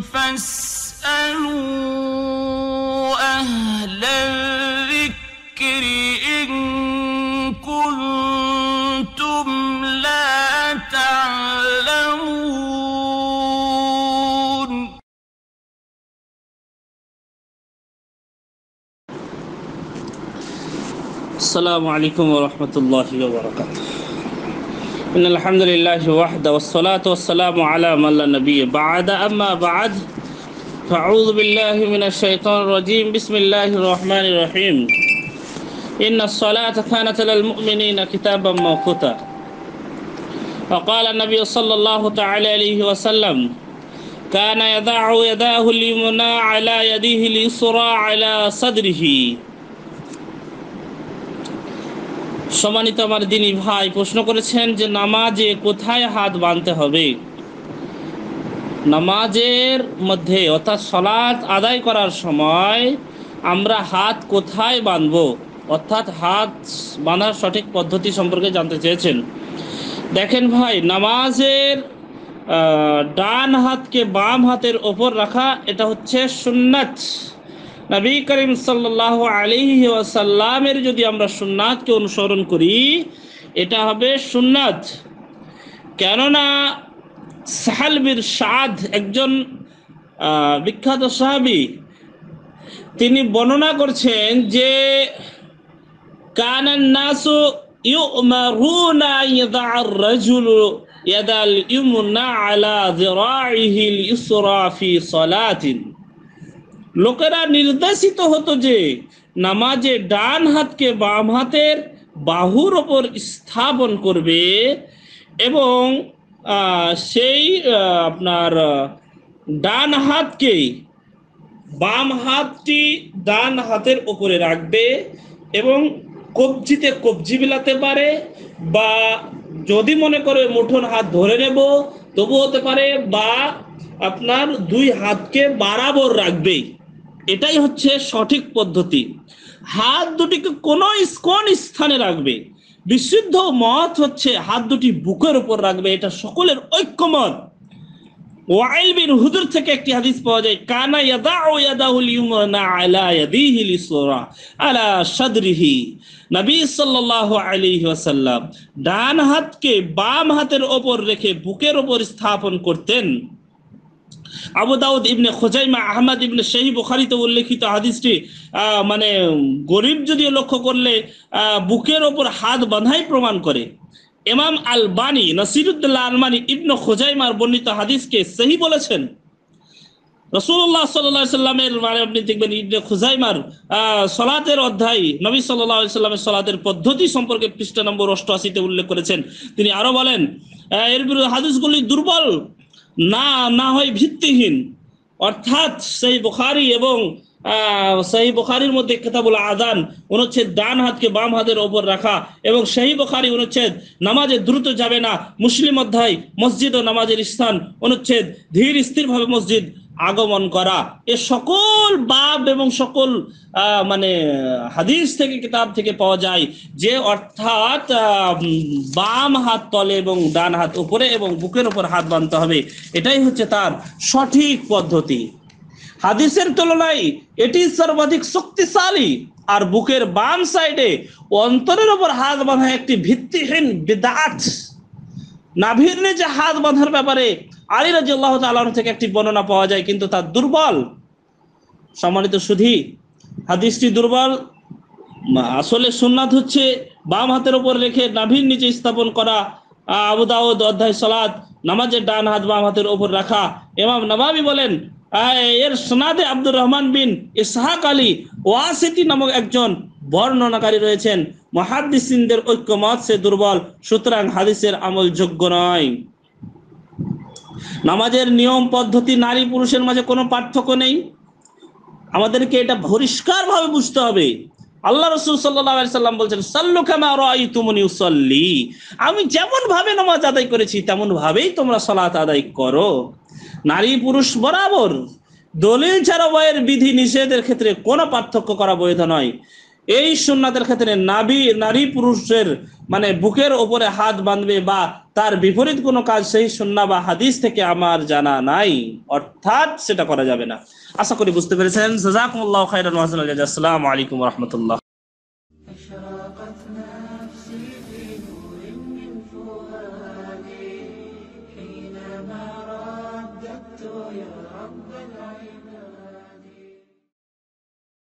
فاسألوا أهل الذكر إن كنتم لا تعلمون السلام عليكم ورحمة الله وبركاته إن الحمد لله وحده والصلاة والسلام على من لا نبي بعد أما بعد فأعوذ بالله من الشيطان الرجيم بسم الله الرحمن الرحيم إن الصلاة كانت للمؤمنين كتابا موقوتا وقال النبي صلى الله تعالى عليه وسلم كان يضع يداه اليمنى على يديه اليسرى على صدره সম্মানিত আমার দিনী ভাই প্রশ্ন করেছেন যে নামাজে কোথায় হাত বাঁধতে হবে নামাজের মধ্যে অর্থাৎ সলাদ আদায় করার সময় আমরা হাত কোথায় বাঁধব অর্থাৎ হাত বাঁধার সঠিক পদ্ধতি সম্পর্কে জানতে চেয়েছেন দেখেন ভাই নামাজের ডান হাতকে বাম হাতের ওপর রাখা এটা হচ্ছে সুন্নাত নবী করিম সাল্লাহ আলিহি ওয়াসাল্লামের যদি আমরা সুন্নাতকে অনুসরণ করি এটা হবে সুন্নাত কেননা সাহালবির সাদ একজন বিখ্যাত সাহাবি তিনি বর্ণনা করছেন যে কানান নাসু আলা লোকেরা নির্দেশিত হতো যে নামাজে ডান হাতকে বাম হাতের বাহুর ওপর স্থাপন করবে এবং সেই আপনার ডান হাতকে বাম হাতটি ডান হাতের ওপরে রাখবে এবং কবজিতে কবজি মিলাতে পারে বা যদি মনে করে মুঠোন হাত ধরে নেব তবু হতে পারে বা আপনার দুই হাতকে বারাবর রাখবেই এটাই হচ্ছে সঠিক পদ্ধতি হাত দুটিকে কোন কোন স্থানে রাখবে বিশুদ্ধ মত হচ্ছে হাত দুটি বুকের উপর রাখবে এটা সকলের ঐক্যমত ওয়াইল বিন হুজুর থেকে একটি হাদিস পাওয়া যায় কানা ইয়াদা ইয়াদাউ ইয়াদাহুল ইউমনা আলা ইয়াদিহি লিসরা আলা সাদরিহি নবী সাল্লাল্লাহু আলাইহি ওয়াসাল্লাম ডান হাতকে বাম হাতের ওপর রেখে বুকের ওপর স্থাপন করতেন আবু দাউদ ইবনে খোজাইমা আহমদ ইবনে শাহী বুখারিতে উল্লেখিত হাদিসটি মানে গরিব যদি লক্ষ্য করলে বুকের ওপর হাত বাঁধাই প্রমাণ করে এমাম আলবানি নসিরুদ্দোল্লাহ আলমানি ইবনে খোজাইমার বর্ণিত হাদিসকে সহি বলেছেন রসুল্লাহ সাল্লা সাল্লামের মানে আপনি দেখবেন ইবনে খুজাইমার সলাতের অধ্যায় নবী সাল্লাহ সাল্লামের সলাতের পদ্ধতি সম্পর্কে পৃষ্ঠা নম্বর অষ্টআশিতে উল্লেখ করেছেন তিনি আরো বলেন এর বিরুদ্ধে হাদিসগুলি দুর্বল না না হয় ভিত্তিহীন অর্থাৎ সেই বুখারি এবং সেই বুখারির মধ্যে কথা কেতাবুল আদান অনুচ্ছেদ ডান হাতকে বাম হাতের ওপর রাখা এবং সেই বুখারি অনুচ্ছেদ নামাজে দ্রুত যাবে না মুসলিম অধ্যায় মসজিদ ও নামাজের স্থান অনুচ্ছেদ ধীর স্থিরভাবে মসজিদ আগমন করা এ সকল বাব এবং সকল মানে হাদিস থেকে কিতাব থেকে পাওয়া যায় যে অর্থাৎ বাম হাত তলে এবং ডান হাত উপরে এবং বুকের উপর হাত বাঁধতে হবে এটাই হচ্ছে তার সঠিক পদ্ধতি হাদিসের তুলনায় এটি সর্বাধিক শক্তিশালী আর বুকের বাম সাইডে অন্তরের উপর হাত বাঁধা একটি ভিত্তিহীন বিদাত নাভির যে হাত বাঁধার ব্যাপারে আলী রাজি আল্লাহ তালন থেকে একটি বর্ণনা পাওয়া যায় কিন্তু তা দুর্বল সম্মানিত সুধি হাদিসটি দুর্বল আসলে সুন্নাত হচ্ছে বাম হাতের ওপর রেখে নাভির নিচে স্থাপন করা আবু দাউদ অধ্যায় সলাদ নামাজের ডান হাত বাম হাতের ওপর রাখা এমাম নবাবি বলেন এর সোনাদে আব্দুর রহমান বিন ইসহাক আলী ওয়াসিতি নামক একজন বর্ণনাকারী রয়েছেন মহাদিসিনদের ঐক্যমত সে দুর্বল সুতরাং হাদিসের আমল যোগ্য নয় নামাজের নিয়ম পদ্ধতি নারী পুরুষের মাঝে কোনো পার্থক্য নেই আমাদেরকে এটা পরিষ্কারভাবে বুঝতে হবে আল্লাহ রসুল সাল্লাম বলছেন সাল্লুকামি আমি যেমন ভাবে নামাজ আদায় করেছি তেমন ভাবেই তোমরা সলাত আদায় করো নারী পুরুষ বরাবর দলিল ছাড়া বয়ের বিধি নিষেধের ক্ষেত্রে কোনো পার্থক্য করা বৈধ নয় এই সুন্নাতের ক্ষেত্রে নাবী নারী পুরুষের মানে বুকের ওপরে হাত বাঁধবে বা তার বিপরীত কোনো কাজ সেই সুন্না বা হাদিস থেকে আমার জানা নাই অর্থাৎ সেটা করা যাবে না আশা করি বুঝতে পেরেছেন জাজাকুমুল্লাহ খাইরান আসসালামু আলাইকুম রহমতুল্লাহ